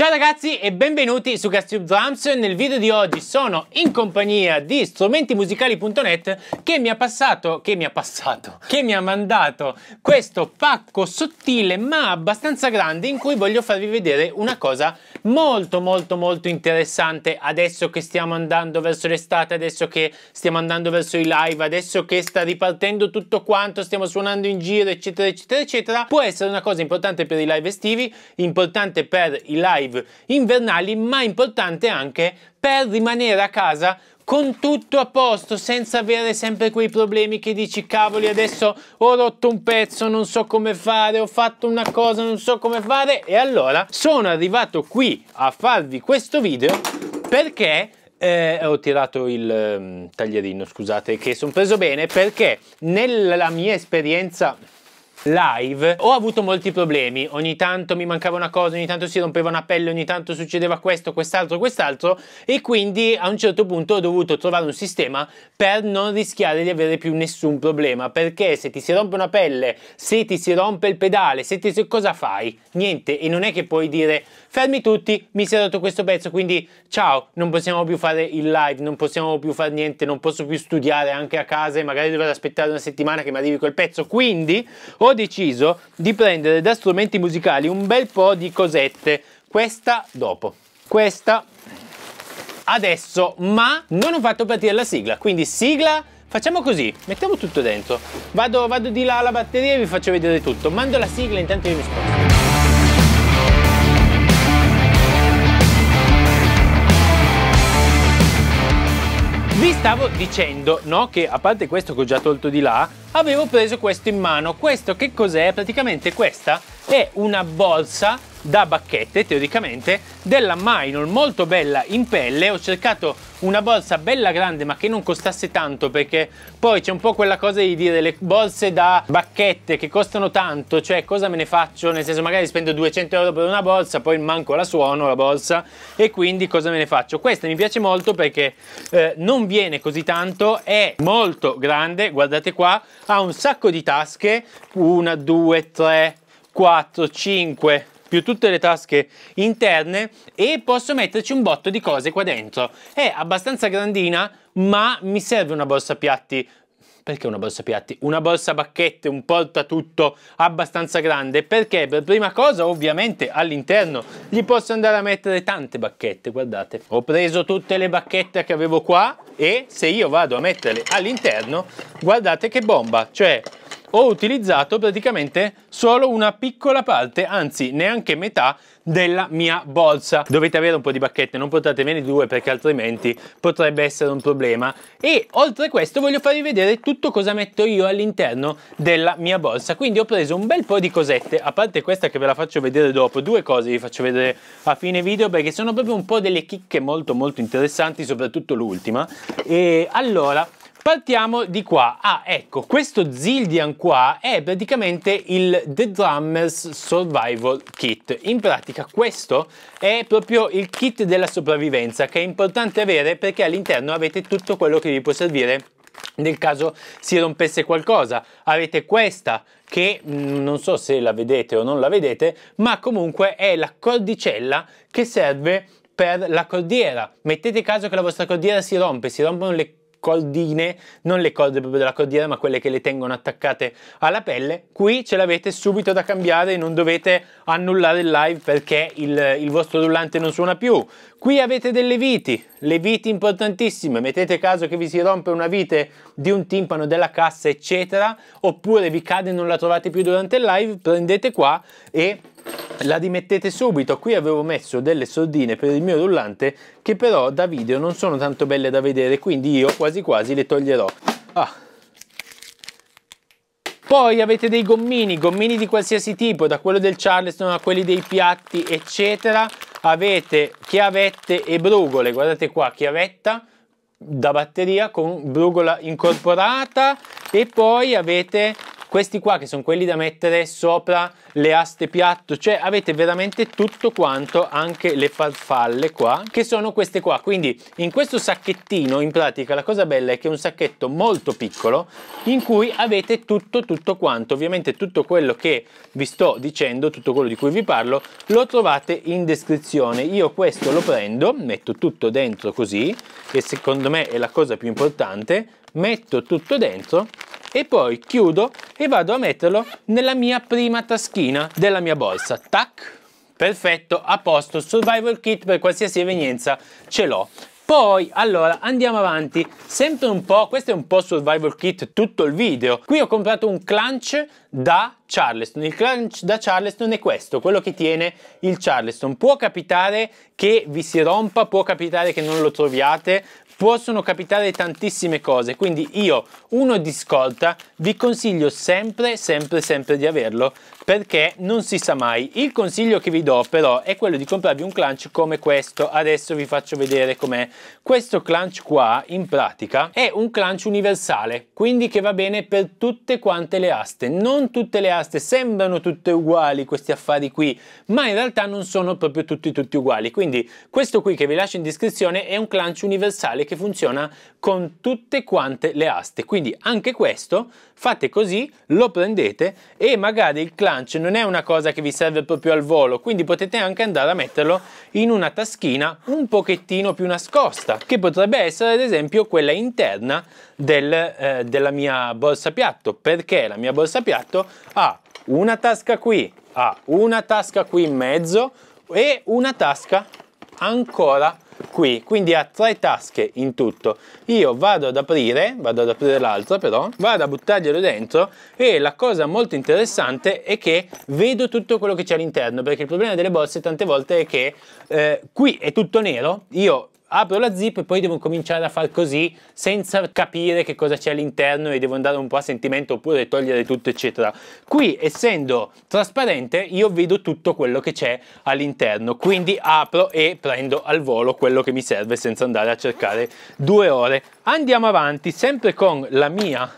Ciao ragazzi e benvenuti su GasTube Drums. Nel video di oggi sono in compagnia di strumentimusicali.net che mi ha passato, che mi ha passato, che mi ha mandato questo pacco sottile ma abbastanza grande in cui voglio farvi vedere una cosa molto molto molto interessante adesso che stiamo andando verso l'estate, adesso che stiamo andando verso i live, adesso che sta ripartendo tutto quanto, stiamo suonando in giro eccetera eccetera eccetera, può essere una cosa importante per i live estivi, importante per i live invernali, ma importante anche per rimanere a casa con tutto a posto, senza avere sempre quei problemi che dici cavoli adesso ho rotto un pezzo, non so come fare, ho fatto una cosa, non so come fare e allora sono arrivato qui a farvi questo video perché eh, ho tirato il eh, taglierino, scusate, che sono preso bene perché nella mia esperienza live ho avuto molti problemi ogni tanto mi mancava una cosa ogni tanto si rompeva una pelle ogni tanto succedeva questo quest'altro quest'altro e quindi a un certo punto ho dovuto trovare un sistema per non rischiare di avere più nessun problema perché se ti si rompe una pelle se ti si rompe il pedale se ti si... cosa fai? niente e non è che puoi dire fermi tutti, mi si è rotto questo pezzo, quindi ciao, non possiamo più fare il live, non possiamo più fare niente, non posso più studiare anche a casa e magari dovrò aspettare una settimana che mi arrivi quel pezzo, quindi ho deciso di prendere da strumenti musicali un bel po' di cosette, questa dopo, questa adesso, ma non ho fatto partire la sigla, quindi sigla... Facciamo così, mettiamo tutto dentro. Vado, vado di là alla batteria e vi faccio vedere tutto. Mando la sigla intanto io mi sposto. Vi stavo dicendo, no, che a parte questo che ho già tolto di là, avevo preso questo in mano. Questo che cos'è? Praticamente questa è una borsa da bacchette teoricamente della Minor molto bella in pelle ho cercato una borsa bella grande ma che non costasse tanto perché poi c'è un po' quella cosa di dire le borse da bacchette che costano tanto cioè cosa me ne faccio nel senso magari spendo 200 euro per una borsa poi manco la suono la borsa e quindi cosa me ne faccio questa mi piace molto perché eh, non viene così tanto è molto grande guardate qua ha un sacco di tasche una due tre 4, 5, più tutte le tasche interne e posso metterci un botto di cose qua dentro. È abbastanza grandina, ma mi serve una borsa piatti perché una borsa piatti? Una borsa bacchette, un portatutto abbastanza grande, perché per prima cosa ovviamente all'interno gli posso andare a mettere tante bacchette, guardate. Ho preso tutte le bacchette che avevo qua e se io vado a metterle all'interno, guardate che bomba, cioè ho utilizzato praticamente solo una piccola parte, anzi neanche metà della mia borsa. Dovete avere un po' di bacchette, non portatevene due perché altrimenti potrebbe essere un problema. E oltre a questo voglio farvi vedere tutto cosa metto io all'interno della mia borsa. Quindi ho preso un bel po' di cosette, a parte questa che ve la faccio vedere dopo, due cose vi faccio vedere a fine video perché sono proprio un po' delle chicche molto molto interessanti, soprattutto l'ultima. E allora... Partiamo di qua. Ah, ecco, questo Zildian qua è praticamente il The Drummers Survival Kit. In pratica questo è proprio il kit della sopravvivenza che è importante avere perché all'interno avete tutto quello che vi può servire nel caso si rompesse qualcosa. Avete questa che mm, non so se la vedete o non la vedete, ma comunque è la cordicella che serve per la cordiera. Mettete caso che la vostra cordiera si rompe, si rompono le cordine, non le corde proprio della cordiera, ma quelle che le tengono attaccate alla pelle. Qui ce l'avete subito da cambiare e non dovete annullare il live perché il, il vostro rullante non suona più. Qui avete delle viti, le viti importantissime, mettete caso che vi si rompe una vite di un timpano, della cassa, eccetera, oppure vi cade e non la trovate più durante il live, prendete qua e la dimettete subito, qui avevo messo delle soldine per il mio rullante che però da video non sono tanto belle da vedere, quindi io quasi quasi le toglierò. Ah. Poi avete dei gommini, gommini di qualsiasi tipo, da quello del Charleston a quelli dei piatti, eccetera. Avete chiavette e brugole, guardate qua, chiavetta da batteria con brugola incorporata e poi avete questi qua che sono quelli da mettere sopra le aste piatto, cioè avete veramente tutto quanto, anche le farfalle qua, che sono queste qua. Quindi in questo sacchettino in pratica la cosa bella è che è un sacchetto molto piccolo in cui avete tutto tutto quanto. Ovviamente tutto quello che vi sto dicendo, tutto quello di cui vi parlo, lo trovate in descrizione. Io questo lo prendo, metto tutto dentro così, che secondo me è la cosa più importante, metto tutto dentro e poi chiudo e vado a metterlo nella mia prima taschina della mia borsa. Tac, perfetto, a posto, survival kit per qualsiasi evenienza ce l'ho. Poi, allora, andiamo avanti, sempre un po', questo è un po' survival kit tutto il video. Qui ho comprato un clunch da Charleston. Il crunch da Charleston è questo, quello che tiene il Charleston. Può capitare che vi si rompa, può capitare che non lo troviate, possono capitare tantissime cose, quindi io uno di scorta vi consiglio sempre, sempre, sempre di averlo perché non si sa mai. Il consiglio che vi do però è quello di comprarvi un clunch come questo, adesso vi faccio vedere com'è. Questo clunch qua in pratica è un clunch universale, quindi che va bene per tutte quante le aste, non non tutte le aste sembrano tutte uguali questi affari qui, ma in realtà non sono proprio tutti tutti uguali. Quindi questo qui che vi lascio in descrizione è un clutch universale che funziona con tutte quante le aste. Quindi anche questo fate così, lo prendete e magari il clutch non è una cosa che vi serve proprio al volo, quindi potete anche andare a metterlo in una taschina un pochettino più nascosta, che potrebbe essere ad esempio quella interna del, eh, della mia borsa piatto, perché la mia borsa piatto oggetto ha una tasca qui, ha una tasca qui in mezzo e una tasca ancora qui, quindi ha tre tasche in tutto. Io vado ad aprire, vado ad aprire l'altra però, vado a buttarglielo dentro e la cosa molto interessante è che vedo tutto quello che c'è all'interno, perché il problema delle borse tante volte è che eh, qui è tutto nero, io apro la zip e poi devo cominciare a far così senza capire che cosa c'è all'interno e devo andare un po' a sentimento oppure togliere tutto eccetera. Qui essendo trasparente io vedo tutto quello che c'è all'interno quindi apro e prendo al volo quello che mi serve senza andare a cercare due ore. Andiamo avanti sempre con la mia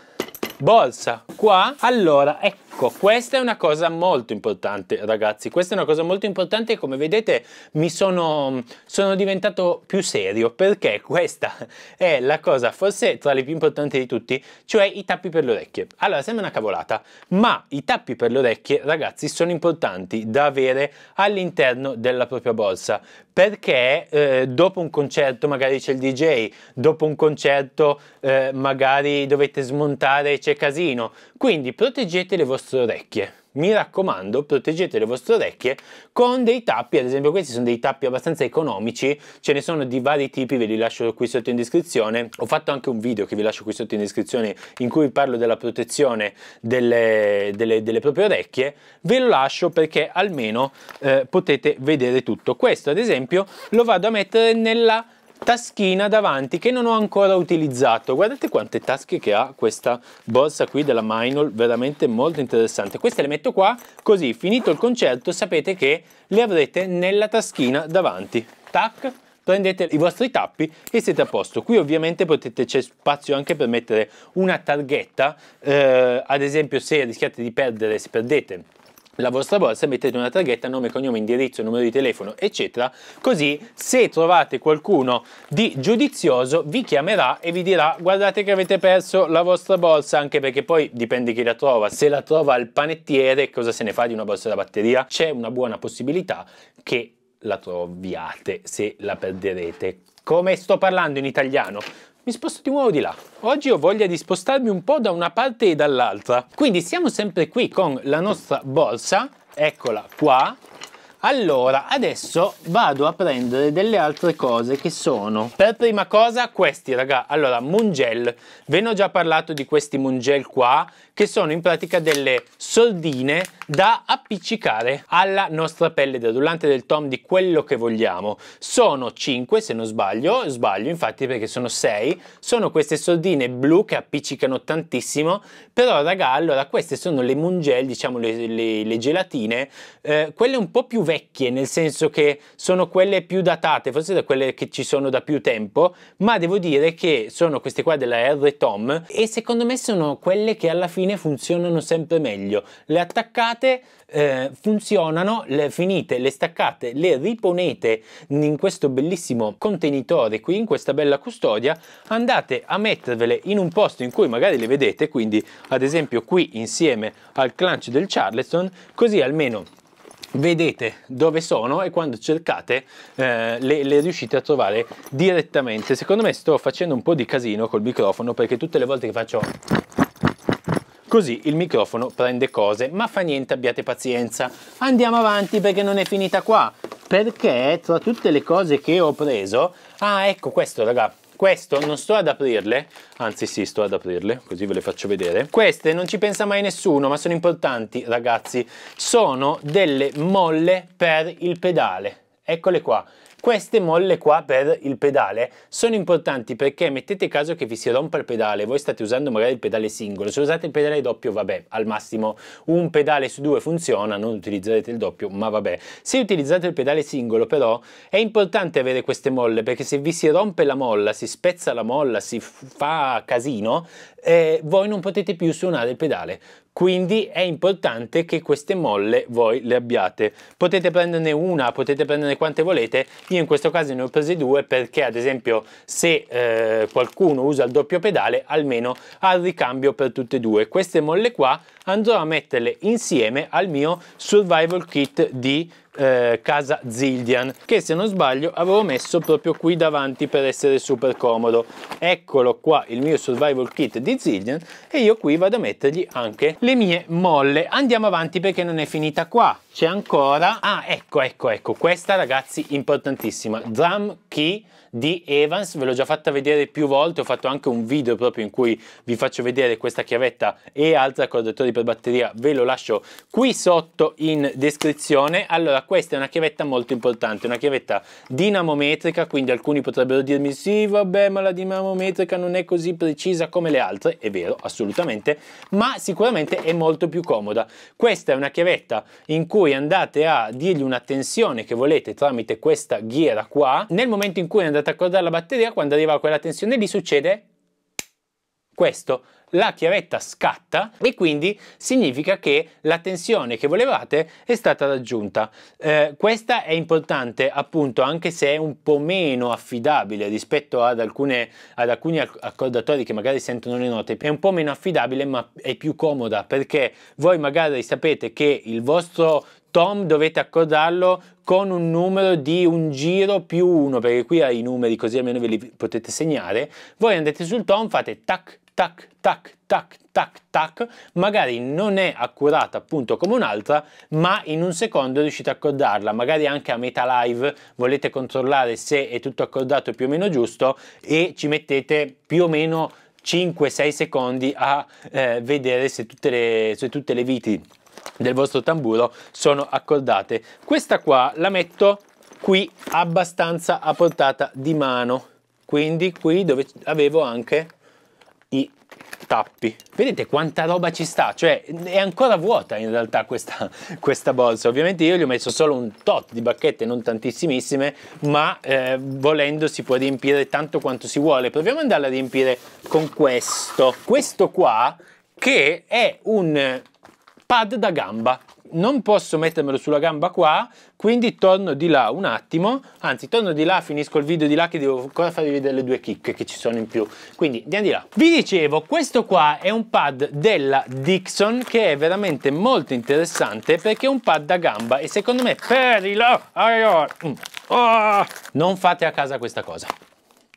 borsa qua allora ecco Ecco, questa è una cosa molto importante, ragazzi. Questa è una cosa molto importante. Come vedete, mi sono, sono diventato più serio perché questa è la cosa forse tra le più importanti di tutti, cioè i tappi per le orecchie. Allora, sembra una cavolata, ma i tappi per le orecchie, ragazzi, sono importanti da avere all'interno della propria borsa perché eh, dopo un concerto magari c'è il DJ, dopo un concerto eh, magari dovete smontare, e c'è casino. Quindi proteggete le vostre vostre orecchie. Mi raccomando, proteggete le vostre orecchie con dei tappi, ad esempio questi sono dei tappi abbastanza economici, ce ne sono di vari tipi, ve li lascio qui sotto in descrizione. Ho fatto anche un video che vi lascio qui sotto in descrizione in cui parlo della protezione delle, delle, delle proprie orecchie, ve lo lascio perché almeno eh, potete vedere tutto. Questo ad esempio lo vado a mettere nella taschina davanti che non ho ancora utilizzato. Guardate quante tasche che ha questa borsa qui della Minol, veramente molto interessante. Queste le metto qua, così finito il concerto sapete che le avrete nella taschina davanti. Tac, prendete i vostri tappi e siete a posto. Qui ovviamente potete, c'è spazio anche per mettere una targhetta, eh, ad esempio se rischiate di perdere, se perdete la vostra borsa mettete una targhetta, nome, cognome, indirizzo, numero di telefono, eccetera, così se trovate qualcuno di giudizioso vi chiamerà e vi dirà guardate che avete perso la vostra borsa, anche perché poi dipende chi la trova, se la trova il panettiere cosa se ne fa di una borsa da batteria? C'è una buona possibilità che la troviate se la perderete. Come sto parlando in italiano? mi sposto di nuovo di là. Oggi ho voglia di spostarmi un po' da una parte e dall'altra. Quindi siamo sempre qui con la nostra borsa, eccola qua, allora, adesso vado a prendere delle altre cose che sono. Per prima cosa questi, raga. Allora, moon gel. Ve ne ho già parlato di questi moon gel qua, che sono in pratica delle soldine da appiccicare alla nostra pelle del rullante del Tom di quello che vogliamo. Sono 5, se non sbaglio. Sbaglio, infatti, perché sono 6. Sono queste soldine blu che appiccicano tantissimo. Però, raga, allora, queste sono le moon gel, diciamo le, le, le gelatine. Eh, quelle un po' più vecchie vecchie, nel senso che sono quelle più datate, forse da quelle che ci sono da più tempo, ma devo dire che sono queste qua della R Tom e secondo me sono quelle che alla fine funzionano sempre meglio. Le attaccate eh, funzionano, le finite, le staccate, le riponete in questo bellissimo contenitore qui, in questa bella custodia, andate a mettervele in un posto in cui magari le vedete, quindi ad esempio qui insieme al clutch del Charleston, così almeno vedete dove sono e quando cercate eh, le, le, riuscite a trovare direttamente. Secondo me sto facendo un po' di casino col microfono perché tutte le volte che faccio così il microfono prende cose, ma fa niente, abbiate pazienza. Andiamo avanti perché non è finita qua, perché tra tutte le cose che ho preso, ah ecco questo ragazzi, questo non sto ad aprirle, anzi sì sto ad aprirle, così ve le faccio vedere. Queste non ci pensa mai nessuno, ma sono importanti ragazzi. Sono delle molle per il pedale. Eccole qua. Queste molle qua per il pedale sono importanti perché mettete caso che vi si rompa il pedale, voi state usando magari il pedale singolo, se usate il pedale doppio vabbè, al massimo un pedale su due funziona, non utilizzerete il doppio, ma vabbè. Se utilizzate il pedale singolo però è importante avere queste molle perché se vi si rompe la molla, si spezza la molla, si fa casino, eh, voi non potete più suonare il pedale. Quindi è importante che queste molle voi le abbiate. Potete prenderne una, potete prenderne quante volete. Io in questo caso ne ho prese due perché ad esempio se eh, qualcuno usa il doppio pedale almeno ha il ricambio per tutte e due. Queste molle qua andrò a metterle insieme al mio survival kit di eh, casa Zildian che se non sbaglio avevo messo proprio qui davanti per essere super comodo eccolo qua il mio survival kit di Zildian e io qui vado a mettergli anche le mie molle andiamo avanti perché non è finita qua c'è ancora ah ecco ecco ecco questa ragazzi importantissima drum key di Evans ve l'ho già fatta vedere più volte ho fatto anche un video proprio in cui vi faccio vedere questa chiavetta e altri accordatori per batteria ve lo lascio qui sotto in descrizione allora questa è una chiavetta molto importante una chiavetta dinamometrica quindi alcuni potrebbero dirmi sì vabbè ma la dinamometrica non è così precisa come le altre è vero assolutamente ma sicuramente è molto più comoda questa è una chiavetta in cui voi andate a dirgli una tensione che volete tramite questa ghiera qua, nel momento in cui andate a accordare la batteria, quando arriva quella tensione lì succede questo la chiavetta scatta e quindi significa che la tensione che volevate è stata raggiunta. Eh, questa è importante appunto anche se è un po' meno affidabile rispetto ad, alcune, ad alcuni accordatori che magari sentono le note, è un po' meno affidabile ma è più comoda perché voi magari sapete che il vostro Tom dovete accordarlo con un numero di un giro più uno, perché qui ha i numeri così almeno ve li potete segnare. Voi andate sul Tom, fate tac, tac, tac, tac, tac, tac, magari non è accurata appunto come un'altra, ma in un secondo riuscite a accordarla, magari anche a metà live volete controllare se è tutto accordato più o meno giusto e ci mettete più o meno 5-6 secondi a eh, vedere se tutte le, se tutte le viti del vostro tamburo sono accordate. Questa qua la metto qui abbastanza a portata di mano, quindi qui dove avevo anche i tappi. Vedete quanta roba ci sta, cioè è ancora vuota in realtà questa, questa borsa. Ovviamente io gli ho messo solo un tot di bacchette, non tantissimissime, ma eh, volendo si può riempire tanto quanto si vuole. Proviamo ad andarla a riempire con questo. Questo qua che è un pad da gamba non posso mettermelo sulla gamba qua, quindi torno di là un attimo, anzi torno di là, finisco il video di là che devo ancora farvi vedere le due chicche che ci sono in più, quindi andiamo di là. Vi dicevo, questo qua è un pad della Dixon che è veramente molto interessante perché è un pad da gamba e secondo me per il... Oh, mm, oh, non fate a casa questa cosa.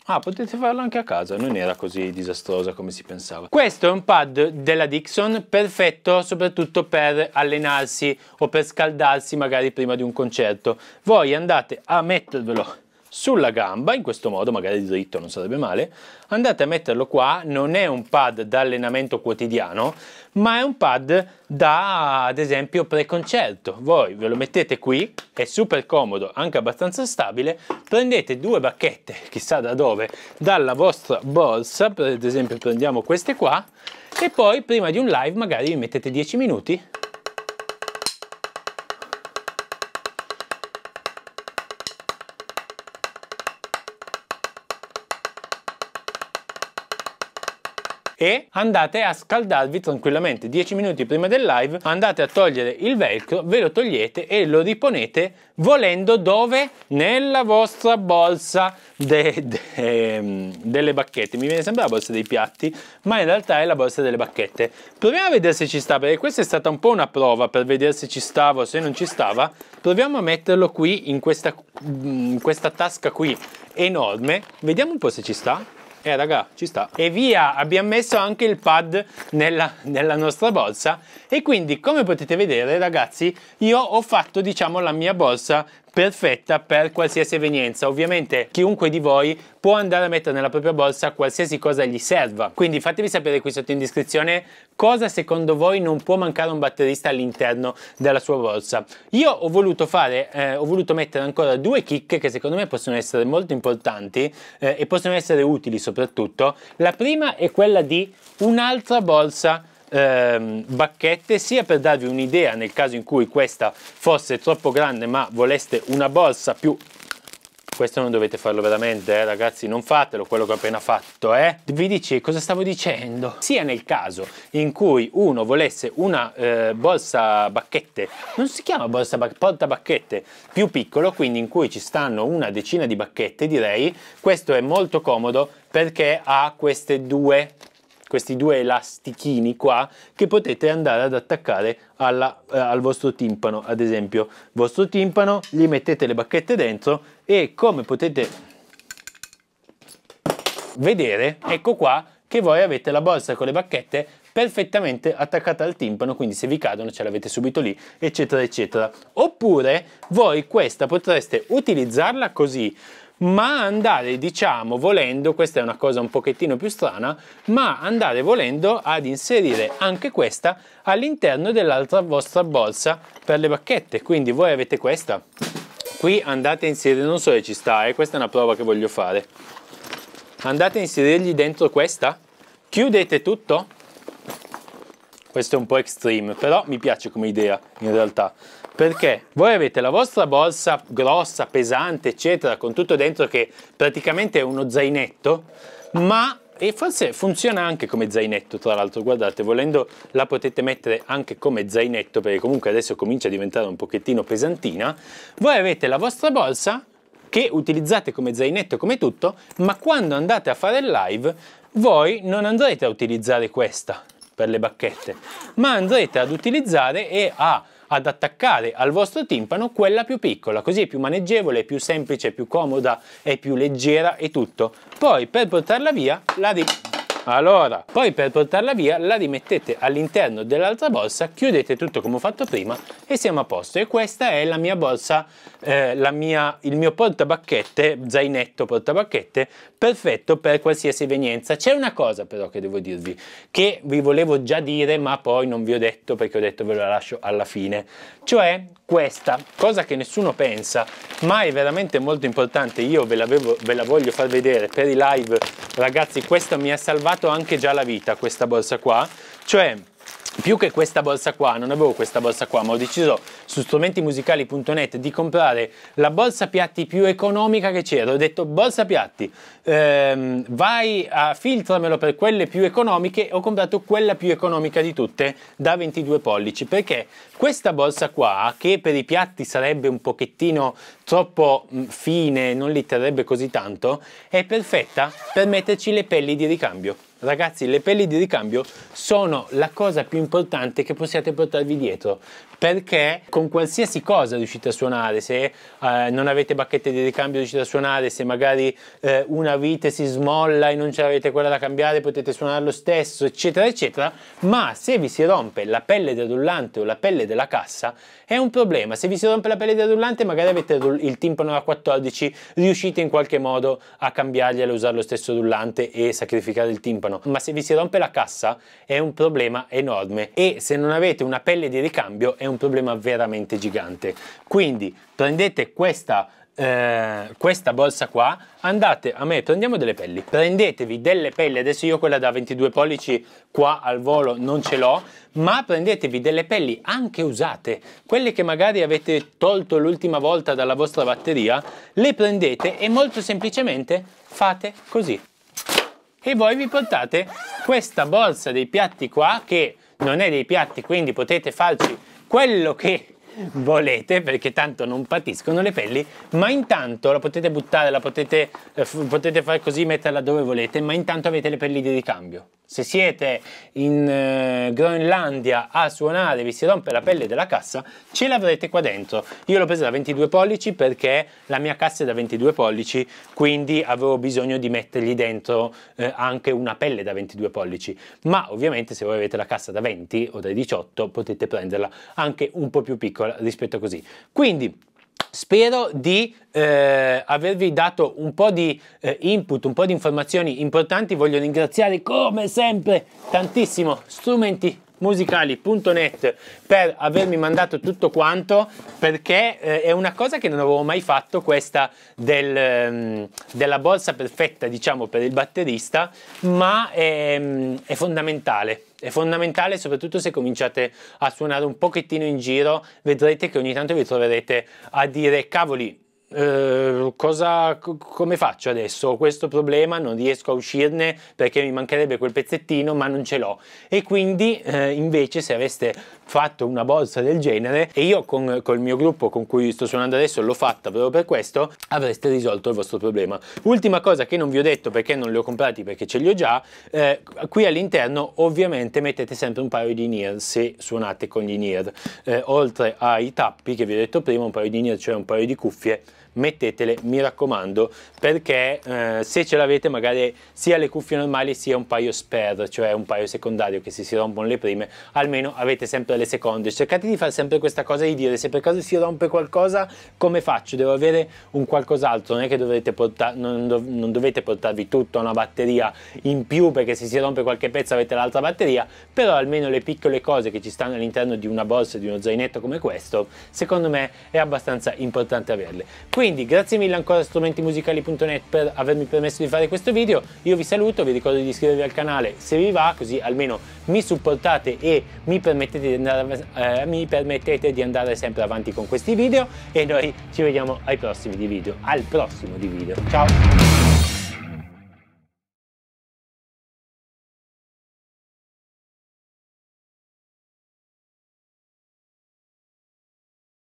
Ah, potete farlo anche a casa, non era così disastrosa come si pensava. Questo è un pad della Dixon perfetto soprattutto per allenarsi o per scaldarsi magari prima di un concerto. Voi andate a mettervelo sulla gamba, in questo modo, magari dritto, non sarebbe male, andate a metterlo qua, non è un pad da allenamento quotidiano, ma è un pad da, ad esempio, preconcerto. Voi ve lo mettete qui, è super comodo, anche abbastanza stabile, prendete due bacchette, chissà da dove, dalla vostra borsa, per esempio prendiamo queste qua, e poi prima di un live magari vi mettete 10 minuti e andate a scaldarvi tranquillamente 10 minuti prima del live andate a togliere il velcro ve lo togliete e lo riponete volendo dove? nella vostra borsa de, de, ehm, delle bacchette mi viene sempre la borsa dei piatti ma in realtà è la borsa delle bacchette proviamo a vedere se ci sta perché questa è stata un po' una prova per vedere se ci stava o se non ci stava proviamo a metterlo qui in questa, mm, in questa tasca qui enorme vediamo un po' se ci sta eh raga ci sta e via abbiamo messo anche il pad nella, nella nostra borsa e quindi come potete vedere ragazzi io ho fatto diciamo la mia borsa perfetta per qualsiasi evenienza. Ovviamente chiunque di voi può andare a mettere nella propria borsa qualsiasi cosa gli serva. Quindi fatemi sapere qui sotto in descrizione cosa secondo voi non può mancare un batterista all'interno della sua borsa. Io ho voluto fare, eh, ho voluto mettere ancora due chicche che secondo me possono essere molto importanti eh, e possono essere utili soprattutto. La prima è quella di un'altra borsa ehm, bacchette sia per darvi un'idea nel caso in cui questa fosse troppo grande ma voleste una borsa più questo non dovete farlo veramente eh, ragazzi non fatelo quello che ho appena fatto eh vi dice cosa stavo dicendo sia nel caso in cui uno volesse una eh, borsa bacchette non si chiama borsa ba porta bacchette più piccolo quindi in cui ci stanno una decina di bacchette direi questo è molto comodo perché ha queste due questi due elastichini qua che potete andare ad attaccare alla, eh, al vostro timpano ad esempio il vostro timpano gli mettete le bacchette dentro e come potete vedere ecco qua che voi avete la borsa con le bacchette perfettamente attaccata al timpano, quindi se vi cadono ce l'avete subito lì, eccetera, eccetera. Oppure voi questa potreste utilizzarla così, ma andare diciamo volendo, questa è una cosa un pochettino più strana, ma andare volendo ad inserire anche questa all'interno dell'altra vostra borsa per le bacchette, quindi voi avete questa, qui andate a inserire, non so se ci sta, eh, questa è una prova che voglio fare, andate a inserirgli dentro questa, chiudete tutto, questo è un po' extreme, però mi piace come idea in realtà. Perché voi avete la vostra borsa grossa, pesante, eccetera, con tutto dentro che praticamente è uno zainetto, ma e forse funziona anche come zainetto tra l'altro guardate volendo la potete mettere anche come zainetto perché comunque adesso comincia a diventare un pochettino pesantina voi avete la vostra borsa che utilizzate come zainetto come tutto ma quando andate a fare il live voi non andrete a utilizzare questa per le bacchette ma andrete ad utilizzare e a ad attaccare al vostro timpano quella più piccola, così è più maneggevole, è più semplice, è più comoda, è più leggera e tutto. Poi per portarla via la, ri allora, poi per portarla via la rimettete all'interno dell'altra borsa, chiudete tutto come ho fatto prima e siamo a posto. E questa è la mia borsa, eh, la mia, il mio portabacchette, zainetto portabacchette, perfetto per qualsiasi evenienza. C'è una cosa però che devo dirvi, che vi volevo già dire ma poi non vi ho detto perché ho detto ve la lascio alla fine, cioè questa, cosa che nessuno pensa, ma è veramente molto importante, io ve, ve la voglio far vedere per i live Ragazzi, questa mi ha salvato anche già la vita, questa borsa qua. Cioè, più che questa borsa qua, non avevo questa borsa qua, ma ho deciso su strumentimusicali.net di comprare la borsa piatti più economica che c'era. Ho detto borsa piatti, ehm, vai a filtramelo per quelle più economiche. Ho comprato quella più economica di tutte da 22 pollici perché questa borsa qua, che per i piatti sarebbe un pochettino troppo mm, fine, non li terrebbe così tanto, è perfetta per metterci le pelli di ricambio. Ragazzi, le pelli di ricambio sono la cosa più importante che possiate portarvi dietro perché con qualsiasi cosa riuscite a suonare, se eh, non avete bacchette di ricambio riuscite a suonare, se magari eh, una vite si smolla e non ce l'avete quella da cambiare potete suonare lo stesso, eccetera, eccetera, ma se vi si rompe la pelle del rullante o la pelle della cassa è un problema, se vi si rompe la pelle del rullante magari avete il timpano a 14, riuscite in qualche modo a cambiarglielo, usare lo stesso rullante e sacrificare il timpano, ma se vi si rompe la cassa è un problema enorme e se non avete una pelle di ricambio è è un problema veramente gigante. Quindi prendete questa eh, questa borsa qua andate a me prendiamo delle pelli prendetevi delle pelli adesso io quella da 22 pollici qua al volo non ce l'ho ma prendetevi delle pelli anche usate quelle che magari avete tolto l'ultima volta dalla vostra batteria le prendete e molto semplicemente fate così e voi vi portate questa borsa dei piatti qua che non è dei piatti quindi potete farci quello che volete perché tanto non patiscono le pelli ma intanto la potete buttare la potete, eh, potete fare così metterla dove volete ma intanto avete le pelli di ricambio se siete in eh, Groenlandia a suonare vi si rompe la pelle della cassa ce l'avrete qua dentro io l'ho presa da 22 pollici perché la mia cassa è da 22 pollici quindi avevo bisogno di mettergli dentro eh, anche una pelle da 22 pollici ma ovviamente se voi avete la cassa da 20 o da 18 potete prenderla anche un po' più piccola rispetto a così. Quindi spero di eh, avervi dato un po' di eh, input, un po' di informazioni importanti. Voglio ringraziare come sempre tantissimo strumenti musicali.net per avermi mandato tutto quanto perché eh, è una cosa che non avevo mai fatto questa del, um, della borsa perfetta diciamo per il batterista ma è, um, è fondamentale è fondamentale soprattutto se cominciate a suonare un pochettino in giro, vedrete che ogni tanto vi troverete a dire cavoli Ehm, cosa, come faccio adesso? Ho questo problema, non riesco a uscirne perché mi mancherebbe quel pezzettino, ma non ce l'ho. E quindi eh, invece se aveste fatto una borsa del genere, e io con, col mio gruppo con cui sto suonando adesso l'ho fatta proprio per questo, avreste risolto il vostro problema. Ultima cosa che non vi ho detto perché non li ho comprati, perché ce li ho già, eh, qui all'interno ovviamente mettete sempre un paio di near se suonate con gli near. Eh, oltre ai tappi che vi ho detto prima, un paio di near, cioè un paio di cuffie mettetele mi raccomando perché eh, se ce l'avete magari sia le cuffie normali sia un paio spare cioè un paio secondario che se si rompono le prime almeno avete sempre le seconde cercate di fare sempre questa cosa di dire se per caso si rompe qualcosa come faccio devo avere un qualcos'altro non è che dovrete portare non, dov non, dovete portarvi tutta una batteria in più perché se si rompe qualche pezzo avete l'altra batteria però almeno le piccole cose che ci stanno all'interno di una borsa di uno zainetto come questo secondo me è abbastanza importante averle Quindi, quindi grazie mille ancora a strumentimusicali.net per avermi permesso di fare questo video, io vi saluto, vi ricordo di iscrivervi al canale se vi va, così almeno mi supportate e mi permettete di andare, eh, mi permettete di andare sempre avanti con questi video e noi ci vediamo ai prossimi di video, al prossimo di video, ciao!